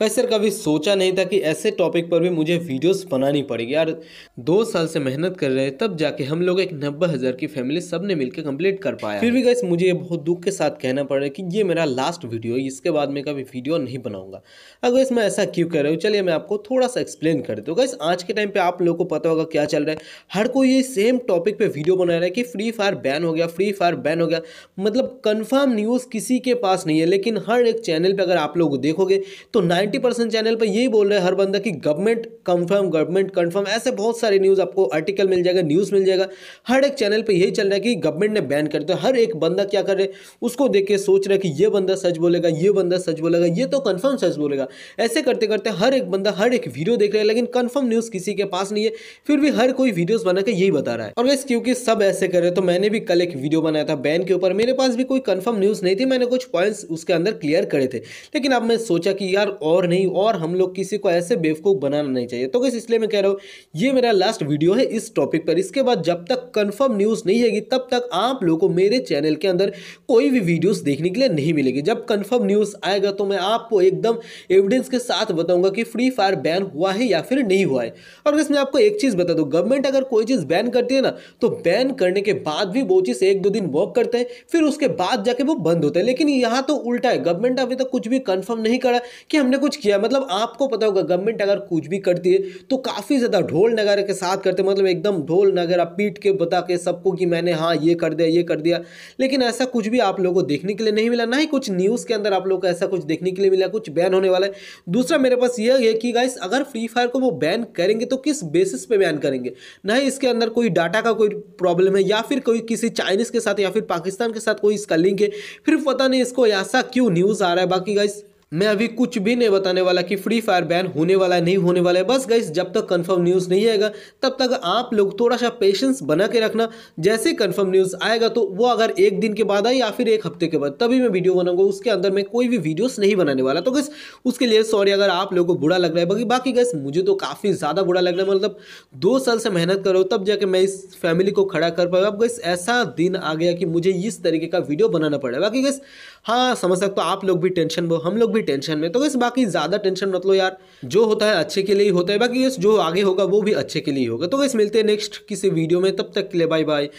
भाई सर कभी सोचा नहीं था कि ऐसे टॉपिक पर भी मुझे वीडियोस बनानी पड़ेगी यार दो साल से मेहनत कर रहे हैं तब जाके हम लोग एक नब्बे हज़ार की फैमिली सब ने मिलकर कंप्लीट कर पाया फिर भी गैस मुझे ये बहुत दुख के साथ कहना पड़ रहा है कि ये मेरा लास्ट वीडियो है इसके बाद मैं कभी वीडियो नहीं बनाऊंगा अगर इसमें ऐसा क्यों कर रहा हूँ चलिए मैं आपको थोड़ा सा एक्सप्लेन कर देता हूँ गैस आज के टाइम पर आप लोग को पता होगा क्या चल रहा है हर कोई ये सेम टॉपिक पर वीडियो बना रहा है कि फ्री फायर बैन हो गया फ्री फायर बैन हो गया मतलब कन्फर्म न्यूज़ किसी के पास नहीं है लेकिन हर एक चैनल पर अगर आप लोग देखोगे तो नाइन 90 परसेंट चैनल पर यही बोल रहे हैं हर बंदा कि गवर्नमेंट कंफर्म गवर्नमेंट कंफर्म ऐसे बहुत सारे न्यूज़ आपको आर्टिकल मिल जाएगा न्यूज़ मिल जाएगा हर एक चैनल पर यही चल रहा है कि गवर्नमेंट ने बैन कर दिया हर एक बंदा क्या कर रहे उसको देख के सोच रहा है कि ये बंदा सच बोलेगा ये बंदा सच बोलेगा ये तो कन्फर्म सच बोलेगा ऐसे करते करते हर एक बंदा हर एक वीडियो देख रहा है लेकिन कन्फर्म न्यूज़ किसी के पास नहीं है फिर भी हर कोई वीडियोज़ बना के यही बता रहा है और वैसे क्योंकि सब ऐसे कर रहे तो मैंने भी कल एक वीडियो बनाया था बैन के ऊपर मेरे पास भी कोई कन्फर्म न्यूज़ नहीं थी मैंने कुछ पॉइंट्स उसके अंदर क्लियर करे थे लेकिन अब मैं सोचा कि यार और और नहीं और हम लोग किसी को ऐसे बेवकूफ़ बनाना नहीं चाहिए तो किस इसलिए मैं कह रहा हूँ ये मेरा लास्ट वीडियो है इस टॉपिक पर इसके बाद जब तक कन्फर्म न्यूज़ नहीं आएगी तब तक आप लोगों को मेरे चैनल के अंदर कोई भी वीडियोज़ देखने के लिए नहीं मिलेगी जब कन्फर्म न्यूज़ आएगा तो मैं आपको एकदम एविडेंस के साथ बताऊँगा कि फ्री फायर बैन हुआ है या फिर नहीं हुआ है और इसमें आपको एक चीज़ बता दूँ गवर्नमेंट अगर कोई चीज़ बैन करती है ना तो बैन करने के बाद भी वो चीज़ एक दो दिन वर्क करते हैं फिर उसके बाद जाके वो बंद होते हैं लेकिन यहाँ तो उल्टा है गवर्नमेंट अभी तक कुछ भी कन्फर्म नहीं करा कि हमने कुछ किया मतलब आपको पता होगा गवर्नमेंट अगर कुछ भी करती है तो काफ़ी ज़्यादा ढोल नगारे के साथ करते मतलब एकदम ढोल नगारा पीट के बता के सबको कि मैंने हाँ ये कर दिया ये कर दिया लेकिन ऐसा कुछ भी आप लोगों को देखने के लिए नहीं मिला ना ही कुछ न्यूज़ के अंदर आप लोग को ऐसा कुछ देखने के लिए मिला कुछ बैन होने वाला है दूसरा मेरे पास यह है कि गाइस अगर फ्री फायर को वो बैन करेंगे तो किस बेसिस पर बैन करेंगे ना ही इसके अंदर कोई डाटा का कोई प्रॉब्लम है या फिर कोई किसी चाइनीज़ के साथ या फिर पाकिस्तान के साथ कोई इसका लिंक है फिर पता नहीं इसको ऐसा क्यों न्यूज़ आ रहा है बाकी गाइस मैं अभी कुछ भी नहीं बताने वाला कि फ्री फायर बैन होने वाला है नहीं होने वाला है बस गाइस जब तक कंफर्म न्यूज़ नहीं आएगा तब तक आप लोग थोड़ा सा पेशेंस बना के रखना जैसे कंफर्म न्यूज़ आएगा तो वो अगर एक दिन के बाद आए या फिर एक हफ्ते के बाद तभी मैं वीडियो बनाऊंगा उसके अंदर मैं कोई भी वीडियोस नहीं बनाने वाला तो गैस उसके लिए सॉरी अगर आप लोग को बुरा लग रहा है बाकी बाकी गैस मुझे तो काफ़ी ज़्यादा बुरा लग रहा है मतलब दो साल से मेहनत करो तब जाके मैं इस फैमिली को खड़ा कर पाया अब गैस ऐसा दिन आ गया कि मुझे इस तरीके का वीडियो बनाना पड़ा बाकी गैस हाँ समझ सकते आप लोग भी टेंशन हो हम लोग भी भी टेंशन में तो बस बाकी ज़्यादा टेंशन मत लो यार जो होता है अच्छे के लिए ही होता है बाकी जो आगे होगा वो भी अच्छे के लिए होगा तो बस मिलते हैं नेक्स्ट किसी वीडियो में तब तक के लिए बाय बाय